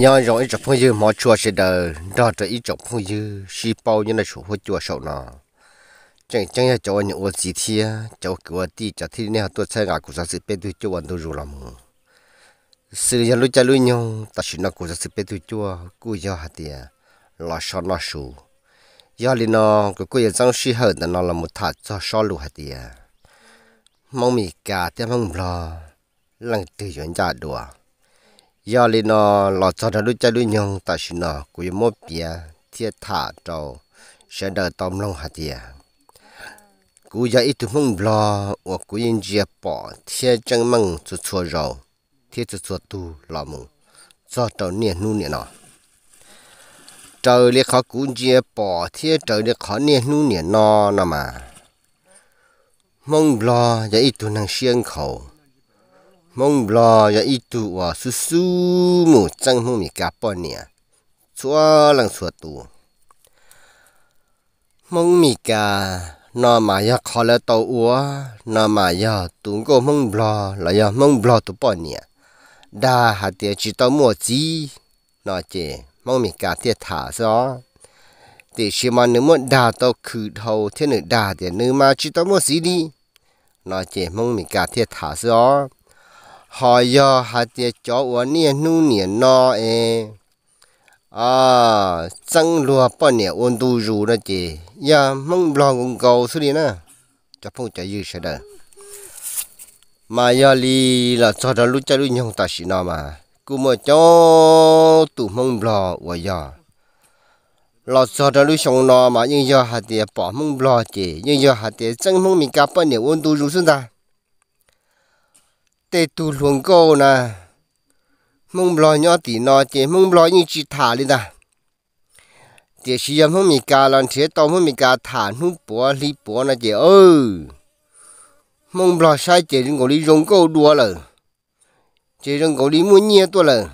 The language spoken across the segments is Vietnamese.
nhớ rồi chụp phong dư mà chùa sẽ đờ đó cho ít chụp phong dư xì bao như là chủ hội chùa sầu nọ chẳng chẳng là cháu những ô gì thì cháu cứ đi cho thì nè tôi sẽ ngả của giáo sư bên tôi cho anh tôi rồi làm sự nhà lúc cha lúc nhau ta chỉ nói của giáo sự bên tôi cho cô giáo hạt tiền là sao nó sù giờ thì nó cái cô giáo trang sĩ hơn là nó là một thằng cho sao lù hạt tiền mong mình cả tiếng mong lo lần từ chuyện gia đình giờ lên nó lọt cho nó đôi chân đôi nhung ta xin nó của một bia thiệt thả trâu sẽ đợi tôm long hạt tiền cú giờ ít tụi mông lo hoặc cú yên chia bỏ thiết chân mông chuột chua rầu thiết chuột chua tu lò mông cho trâu niên nu niên nó trời liệt khó cú chia bỏ thiết trời liệt khó niên nu niên nó nó mà mông lo giờ ít tụi năng xiên khẩu mong lo ya itu wa su su mu chang mu mi ka po ni chua lang chua tu mong mi ka na mà ya khó là tàu ua na mà ya tung go mong lo là ya mong lo tu po ni da ha tia chi tao mua chi na chê mong mi ka tia thả so thì khi mà nếu muốn đà tao khử thầu thế nữa đà thì nếu mà chi tao mua gì đi na chê mong mi ka tia thả so họ do hạt tiệt chó của nia nu nia no e à chẳng lúa bao nia ôn tu rù đó chị ya dạ, mong lo cũng cầu xí đi nè cho phong chạy dư sẽ đỡ mà giờ li là cho nó lúc cho lúc nhung ta xí nó mà cú mà cho tụ mong lo của ya lọ cho nó lúc xong nó mà nhưng ya hạt tiệt bỏ mong lo chị nhưng ya hạt tiệt chẳng mong mình cặp bao nia ôn tu rù xuống ta tê tu luồng cô nè mông lo nhỏ tí nó chỉ mông lo như chỉ thả đi ta chỉ xí em không mi cá lần thế tao không mi cá thả nu búa li búa nè chỉ ơi mông lo sai chỉ ngồi đi rong cô đua rồi chỉ rong ngồi đi mua nhia tua rồi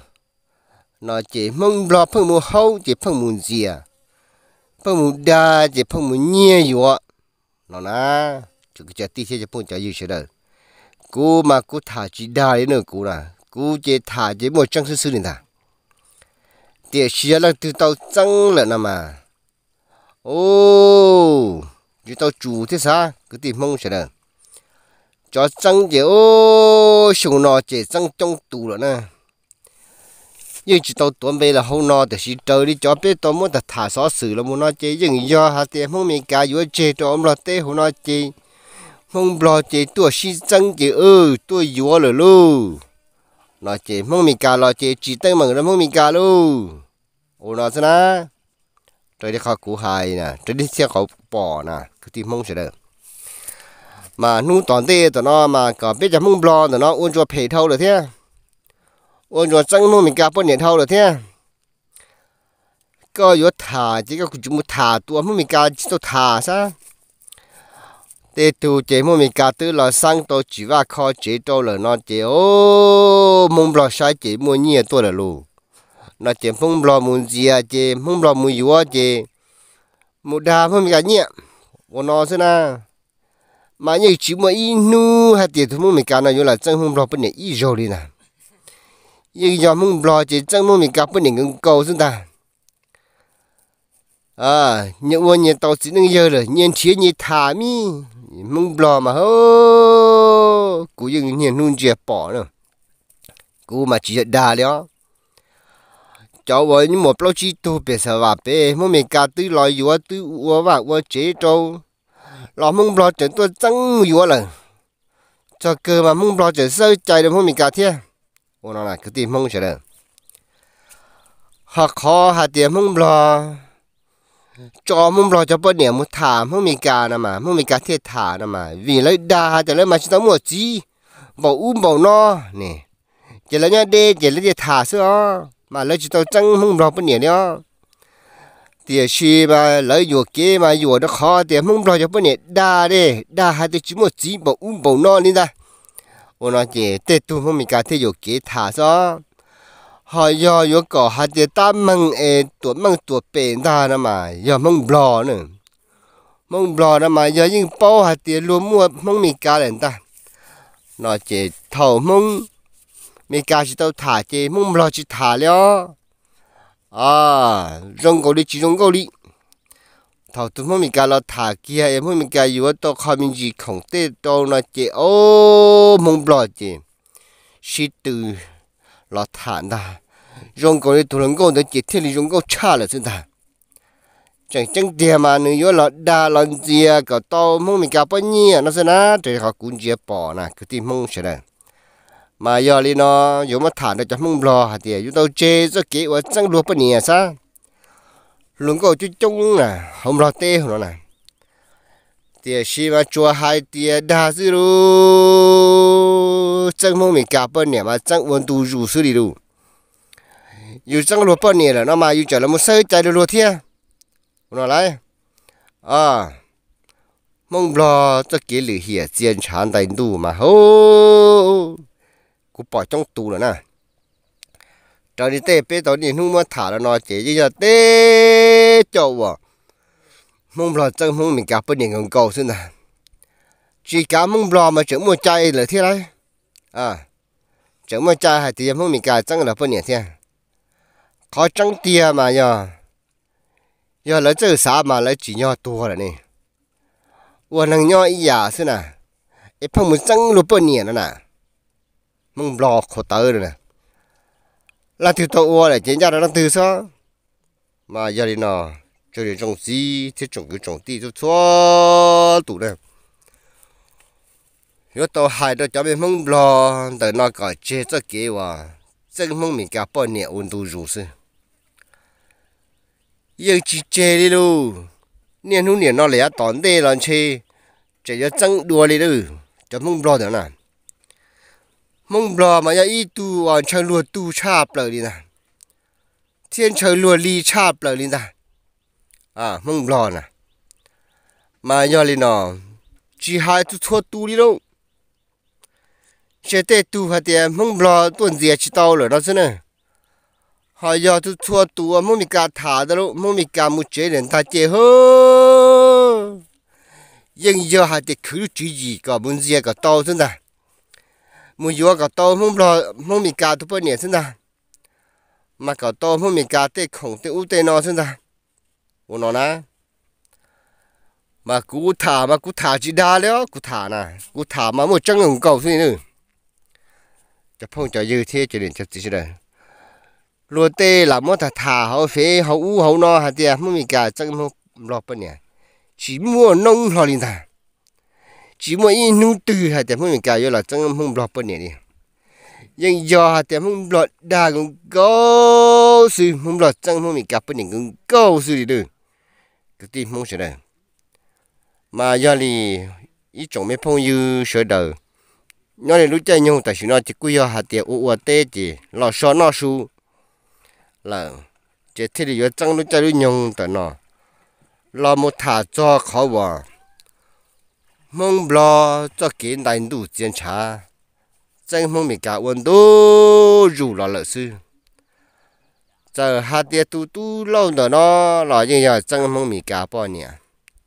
nó chỉ mông lo phân mua hâu chỉ phân mua gì à phân mua đa chỉ phân mua nhia gì nó na chú cái chả tí xe chả phong chả gì thế đâu cô mà cô thả chỉ đa đấy nữa cô là cô chỉ thả chế một trăm sư sư này thả tiệt là từ tàu trăng là nà mà ô từ tàu chủ thế sao cứ tìm mong sẽ được cho trăng chế ô oh, sùng nọ chỉ trăng trong tù rồi nè nhưng chỉ tàu tuần về là hôm nọ thì chỉ trời đi cho biết tôi muốn thả xó xử là muốn nói chỉ nhưng do hạt tiền không mình cả vừa chế cho ông là tê hôm nói chế มงบลอเจตัวชิจังเจเออตัวยัวเลยลูลอเจมงมีกาลอเจจีตั้งมังแล้วมงมีการลูกโอ้นอสินะตัวที่เขากูหายนะตัวที่เสียเขาป่อนะคือที่มงเฉยมานู่ตอนเต้ตอนน้อมาก็เป็นจะมงบลอตอนน้ออ้วนจวเพเท่าเลยเท่าอ้วนจวจังมงมีการปนเนี่ยเท่าเลยเท่าก็ยศถาจีก็คุณจุมุถาตัวมงมีการจิตถาซะ thì tu chế mua mình cả tư là sang tổ chỉ và kho chế đâu là nó chế ô mông lo sai chế mua nhiều tôi là lù nó chế mông lo muốn gì à chế mông lo muốn gì à chế mua đa mua mình cả nhẹ của nó thế na mà như chỉ mua ít nu hay tiền thôi mua mình cả nó như là chân mông lo bên này ít rồi đi nè nhưng giờ mông lo chế chân mua mình cả bên này ngừng cầu chúng ta à những ô nhiều tàu chỉ nâng giờ rồi nhiên chế như thả mi mông bò mà hô cú dừng nhìn nung dẹp bỏ nữa cú mà chỉ đà đó cháu với những một lâu chi tu bề sở và bề mỗi mình cả tư lo yếu tư uo và uo chế trâu lo mông bò trở tôi tăng yếu là cho cơ mà mông bò trở sơ chạy được mỗi mình cả thế ô nó là cứ tìm mông trở được học khó hạt tiền mông bò cho mông lo cho bớt điểm một thả mông mình cả nè mà mông mình cả thả nè mà lấy đa cho lấy mà chúng mua chi bảo um bảo no nè chỉ lấy nhá đê lấy để thả xưa mà lấy chúng ta trăng mông lo bớt điểm đó thì khi mà lấy vừa kia mà vừa nó khó mông lo cho bớt điểm đa đê đa hai tôi chỉ mua chi bảo um bảo no nên ra ôn nói chỉ tết tu mông mình cả thiệt vừa thả xưa หอยอยก่อหาเจตามังเอตัวมังตัวเป็นตานะมายอมังบลอนึงมังบลอนะมายอยิ่งเป้าหาเตีรวมมัวมังมีกาเลนตานอเจเท่ามังมีกาชิเต้าถาเจมังบลอจิถาแล้วอ่าจงกอลิจิรงกอลิเท่าตัวมังมีกาเราถาเกียเอมังมีกาอยู่ว่าตัวคามินจีของเต้ตัวนอเจโอ้มังบลอเจชิตือเราถานด้ rong cổ đi thủ cổ đó chết thiết đi rong cổ cha là thế ta chẳng chẳng tiền mà nếu yếu là đa lần gì à, cả to mông mình gặp bao nhiêu nó sẽ na trời họ cũng chia bỏ nè cứ tìm mông xem này mà giờ đi nó yếu mà thả nó cho mông lo hả tiền chúng tao chê cho kỹ quá chẳng luôn bao nhiêu sao luôn cổ chú chung nè không lo tê không nó nè tiền xí mà chùa hai tiền đa dữ luôn chẳng mông mình gặp bao nhiêu mà chẳng muốn tu rủ xử đi luôn อยู่จังรัวปนี่แหละเนาะมาอยู่จ่อแล้วมันเสื้อใจรัวเทียคุณอะไรอ่ามองบลอจะเกลือเหี่ยเจียนชานไตดูมาโหกูปล่อยจ้องตูแล้วนะตอนนี้เต้เป้ตอนนี้หุ่มมาถ่าแล้วนอเจียจะเต้เจ้าวะมองบลอจังมองมีกับปนี่ของเก่าซึ่งนะจีกามองบลอมาเจอมัวใจเลยที่ไรอ่าเจอมัวใจหายตีมองมีกาจังแล้วปนี่เที่ย khó trắng tia mà nhờ giờ lấy chữ xã mà lấy chỉ nho tua rồi nè uổng năng nho ý giả xí nè ít phong muốn trắng lúa bơ nhỉ nữa nè mong lo khó tới rồi nè là từ tàu uổng này chính ra nó đang từ sao mà giờ đi nọ cho đến trồng gì thế trồng cứ trồng tí cho cho tủ này nếu tàu hai đó cho mình mong lo tới nó cởi chế cho kế hòa 这个梦明家半年温度如是。ยังจีเจเลยลูเนี่ยนู่นเนี่ยนอเลยอะตอนเดลอนเชจะยังจังดัวเลยลูจะมึงบลอเดี๋ยวนะมึงบลอมาอย่าอีตูอ่อนเชิญรัวตูชาเปล่าดีนะเทียนเชิญรัวลีชาเปล่าดีนะอ่ามึงบลอนะมาอยอเลยนอจีหายตุทัวตูลีลูเชื่อเตตูฮะเดียมึงบลอตัวเดียชิโตเลยเราซะเนี่ย họ giờ tôi thua tù mua mì cà thả đó luôn, mua mì cà mua chế đến ta chế hơ nhưng giờ hai tiệt khử chữ gì có muốn gì có tao thế nào muốn gì có tao muốn lo muốn mì cà tôi bao nhiêu thế nào mà có tao muốn mì cà tê khổng tê u tê nó thế nào ủa nó nè mà cú thả mà cú thả chỉ đa đó cú thả nè cú thả mà một chân ngừng cầu thế nữa จะพ่งจะยืดเท่จะเด่นจะติดเด่น lúa tê là mua thà thà hậu phế hậu u hậu no hả tiệt mua mì cả chắc mua lọp bên nhà chỉ mua nông họ linh thà chỉ mua in nung từ hả tiệt mua mì cả rồi là chắc mua lọp bên nhà đi nhưng do hả tiệt mua lọt đa cũng có sự mua lọt chắc mua mì cả bên nhà cũng có sự đi được cái tim mua sẽ đây mà do lì ít chỗ mấy phong như sửa đời nó này lúc chơi nhau tại sự nó chỉ quay do hạt tiền u u tê chỉ lò xo nó su là chỉ thế thì trăng nó chơi nhung tại nó là một thả cho khó vợ mong lo cho kiến đại đủ chiến trà chân mong mình cả quân đô rủ là lợi sư giờ hai tia tu tu lâu nữa nó là như giờ chân mong mình cả bao nhiêu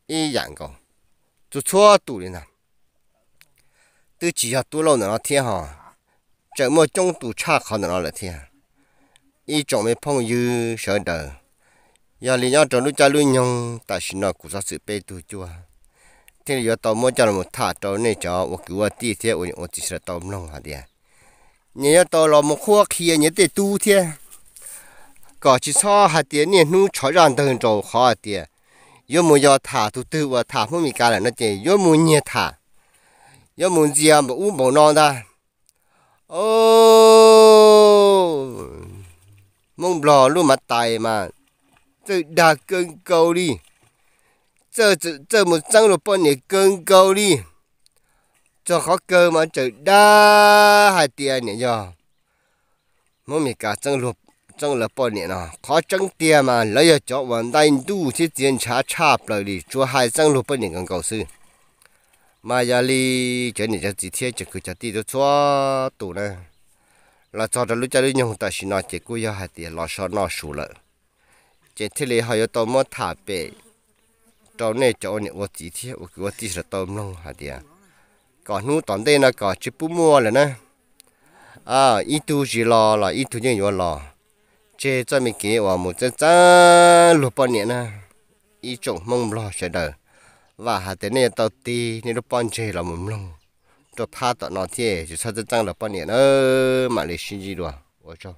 ý dạng cầu chút chúa tu lên nào từ chỉ cho tu lâu nữa nó thiên hò chợ mua trong tu cha khó nữa nó là thiên ý chỗ mấy phong dư sợ đờ giờ lý nhau chỗ lúc cha lúc nhung tại xin nó cũng sự bê tu chua thế giờ tao muốn cho là một thả chỗ này cho một cứu ở tí thế ôi ôi chỉ sợ tao nông hả đi à. nhớ tao là một khoa kia nhớ để tu thế có chỉ sao hạt đi, nè nu chó rằng đơn chỗ khó đi. Yếu mu yo thả tu tư và thả không bị cả là nó chỉ yo mu nhẹ thả yo mu gì mà u bổ non ta ô mong lò luôn mà tài mà tự đà cơn câu đi chờ tự chờ một trăm rồi bọn này cơn câu đi cho khó cơ mà tự đa hai tiền này giờ mông mình cả trăm rồi trăm là bọn này nọ khó trăm tiền mà lấy giờ chỗ vận tay đủ thì tiền trả trả rồi đi cho hai trăm rồi bao nhiêu còn cầu sư mà giờ đi chỗ này cho chỉ thiết chỉ cứ cho tí cho cho tủ này là cho ra lúc cho lúc nhung ta xin nói chỉ cú yêu hạt tiền lo sợ nó sù lợ chỉ thế này hay yêu tôm mất thả bể trâu này chỗ này ô chỉ thế ô cứ chỉ là tôm luôn hạt tiền còn nu tóm đây là còn chỉ bù mua là nè à ít tu gì lo là ít tu nhưng yêu lo chế cho mình kia và một chân chân lụp bao nhiêu nè ít trộn mông lo sẽ đời và hạt tiền này tao ti nên nó bao chế là một lông 做他档那天，就差这涨了半年了，买了新机了，我操！